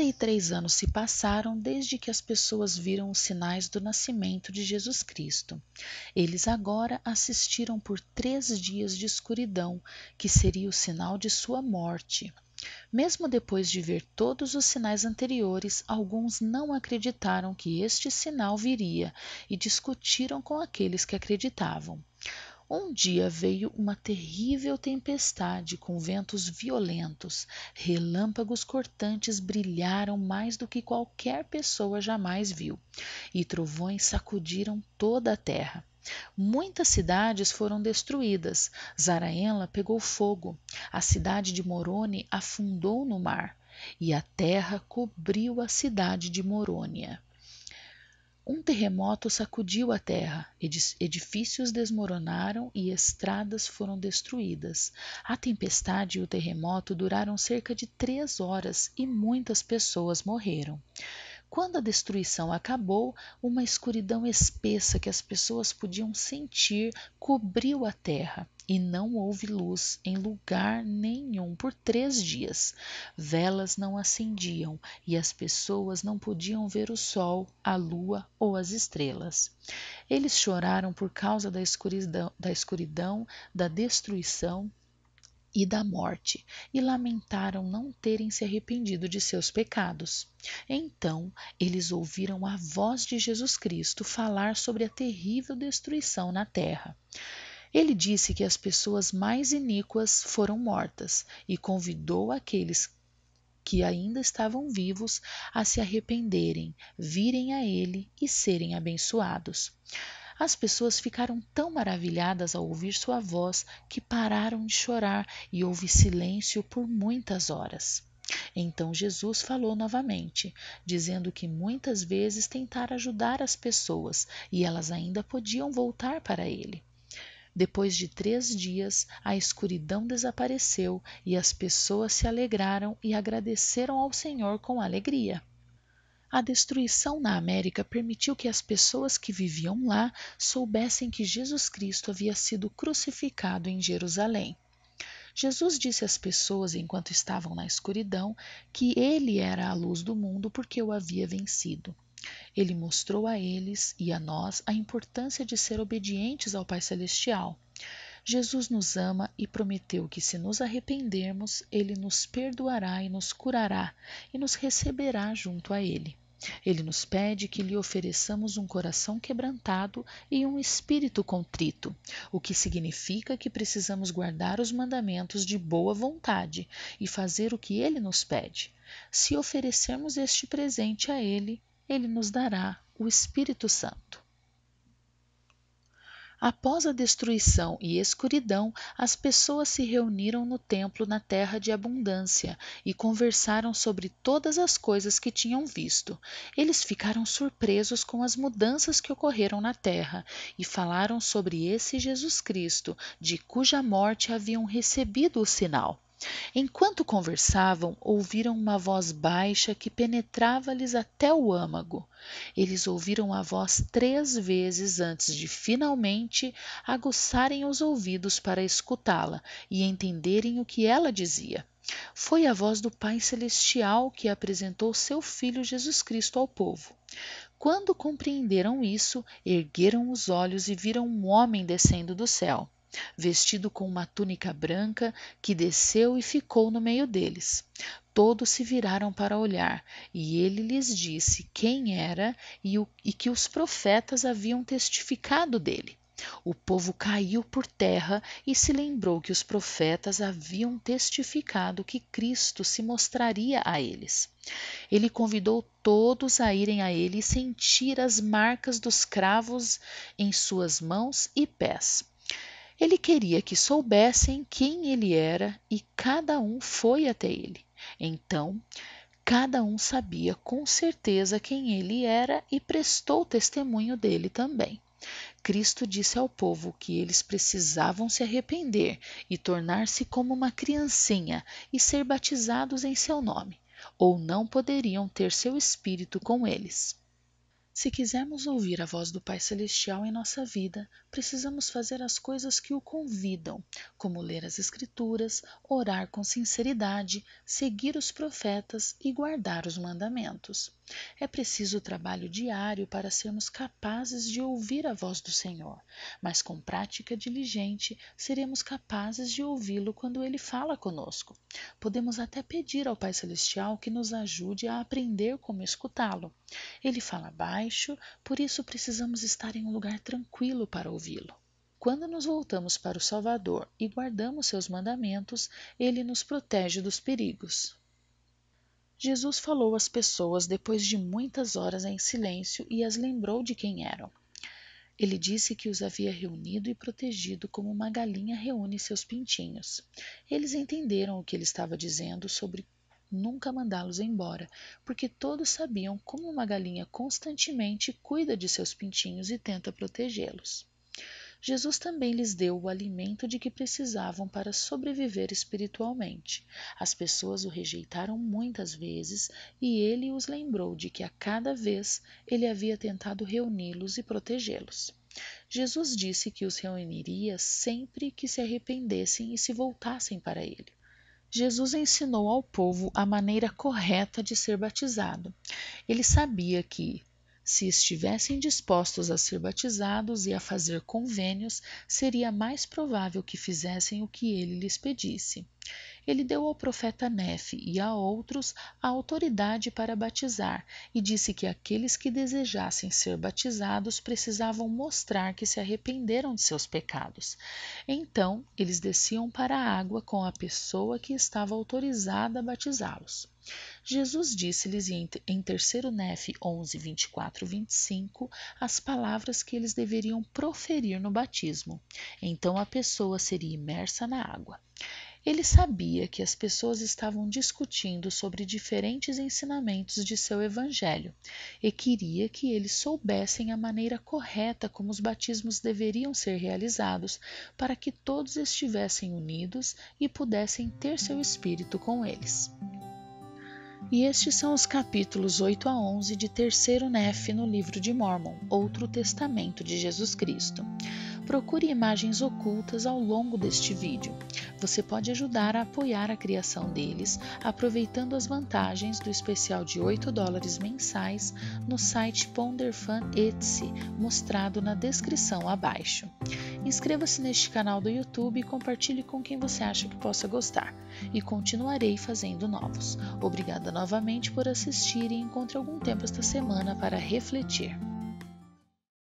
43 anos se passaram desde que as pessoas viram os sinais do nascimento de Jesus Cristo. Eles agora assistiram por três dias de escuridão, que seria o sinal de sua morte. Mesmo depois de ver todos os sinais anteriores, alguns não acreditaram que este sinal viria e discutiram com aqueles que acreditavam. Um dia veio uma terrível tempestade com ventos violentos, relâmpagos cortantes brilharam mais do que qualquer pessoa jamais viu, e trovões sacudiram toda a terra. Muitas cidades foram destruídas. Zaraenla pegou fogo. A cidade de Moroni afundou no mar e a terra cobriu a cidade de Morônia. Um terremoto sacudiu a terra, edifícios desmoronaram e estradas foram destruídas. A tempestade e o terremoto duraram cerca de três horas e muitas pessoas morreram. Quando a destruição acabou, uma escuridão espessa que as pessoas podiam sentir cobriu a terra e não houve luz em lugar nenhum por três dias. Velas não acendiam e as pessoas não podiam ver o sol, a lua ou as estrelas. Eles choraram por causa da escuridão, da, escuridão, da destruição e da morte, e lamentaram não terem se arrependido de seus pecados. Então eles ouviram a voz de Jesus Cristo falar sobre a terrível destruição na terra. Ele disse que as pessoas mais iníquas foram mortas e convidou aqueles que ainda estavam vivos a se arrependerem, virem a ele e serem abençoados. As pessoas ficaram tão maravilhadas ao ouvir sua voz que pararam de chorar e houve silêncio por muitas horas. Então Jesus falou novamente, dizendo que muitas vezes tentara ajudar as pessoas e elas ainda podiam voltar para ele. Depois de três dias, a escuridão desapareceu e as pessoas se alegraram e agradeceram ao Senhor com alegria. A destruição na América permitiu que as pessoas que viviam lá soubessem que Jesus Cristo havia sido crucificado em Jerusalém. Jesus disse às pessoas enquanto estavam na escuridão que ele era a luz do mundo porque o havia vencido. Ele mostrou a eles e a nós a importância de ser obedientes ao Pai Celestial. Jesus nos ama e prometeu que, se nos arrependermos, ele nos perdoará e nos curará e nos receberá junto a ele. Ele nos pede que lhe ofereçamos um coração quebrantado e um espírito contrito, o que significa que precisamos guardar os mandamentos de boa vontade e fazer o que ele nos pede. Se oferecermos este presente a ele, ele nos dará o Espírito Santo. Após a destruição e escuridão, as pessoas se reuniram no templo na terra de abundância e conversaram sobre todas as coisas que tinham visto. Eles ficaram surpresos com as mudanças que ocorreram na terra e falaram sobre esse Jesus Cristo, de cuja morte haviam recebido o sinal. Enquanto conversavam, ouviram uma voz baixa que penetrava-lhes até o âmago. Eles ouviram a voz três vezes antes de finalmente aguçarem os ouvidos para escutá-la e entenderem o que ela dizia. Foi a voz do Pai Celestial que apresentou seu Filho Jesus Cristo ao povo. Quando compreenderam isso, ergueram os olhos e viram um homem descendo do céu vestido com uma túnica branca que desceu e ficou no meio deles. Todos se viraram para olhar, e ele lhes disse quem era e, o, e que os profetas haviam testificado dele. O povo caiu por terra e se lembrou que os profetas haviam testificado que Cristo se mostraria a eles. Ele convidou todos a irem a ele e sentir as marcas dos cravos em suas mãos e pés. Ele queria que soubessem quem ele era e cada um foi até ele. Então, cada um sabia com certeza quem ele era e prestou testemunho dele também. Cristo disse ao povo que eles precisavam se arrepender e tornar-se como uma criancinha e ser batizados em seu nome, ou não poderiam ter seu espírito com eles. Se quisermos ouvir a voz do Pai Celestial em nossa vida, precisamos fazer as coisas que o convidam, como ler as Escrituras, orar com sinceridade, seguir os profetas e guardar os mandamentos. É preciso trabalho diário para sermos capazes de ouvir a voz do Senhor, mas com prática diligente seremos capazes de ouvi-lo quando ele fala conosco. Podemos até pedir ao Pai Celestial que nos ajude a aprender como escutá-lo. Ele fala baixo baixo, por isso precisamos estar em um lugar tranquilo para ouvi-lo. Quando nos voltamos para o Salvador e guardamos seus mandamentos, ele nos protege dos perigos. Jesus falou às pessoas depois de muitas horas em silêncio e as lembrou de quem eram. Ele disse que os havia reunido e protegido como uma galinha reúne seus pintinhos. Eles entenderam o que ele estava dizendo sobre nunca mandá-los embora, porque todos sabiam como uma galinha constantemente cuida de seus pintinhos e tenta protegê-los. Jesus também lhes deu o alimento de que precisavam para sobreviver espiritualmente. As pessoas o rejeitaram muitas vezes e ele os lembrou de que a cada vez ele havia tentado reuni-los e protegê-los. Jesus disse que os reuniria sempre que se arrependessem e se voltassem para ele. Jesus ensinou ao povo a maneira correta de ser batizado. Ele sabia que, se estivessem dispostos a ser batizados e a fazer convênios, seria mais provável que fizessem o que ele lhes pedisse ele deu ao profeta Nefe e a outros a autoridade para batizar e disse que aqueles que desejassem ser batizados precisavam mostrar que se arrependeram de seus pecados. Então, eles desciam para a água com a pessoa que estava autorizada a batizá-los. Jesus disse-lhes em terceiro Nefe 11, 24, 25 as palavras que eles deveriam proferir no batismo. Então a pessoa seria imersa na água. Ele sabia que as pessoas estavam discutindo sobre diferentes ensinamentos de seu evangelho e queria que eles soubessem a maneira correta como os batismos deveriam ser realizados para que todos estivessem unidos e pudessem ter seu espírito com eles. E estes são os capítulos 8 a 11 de Terceiro Nefe no Livro de Mormon, Outro Testamento de Jesus Cristo procure imagens ocultas ao longo deste vídeo. Você pode ajudar a apoiar a criação deles, aproveitando as vantagens do especial de 8 dólares mensais no site PonderFan Etsy, mostrado na descrição abaixo. Inscreva-se neste canal do YouTube e compartilhe com quem você acha que possa gostar. E continuarei fazendo novos. Obrigada novamente por assistir e encontre algum tempo esta semana para refletir.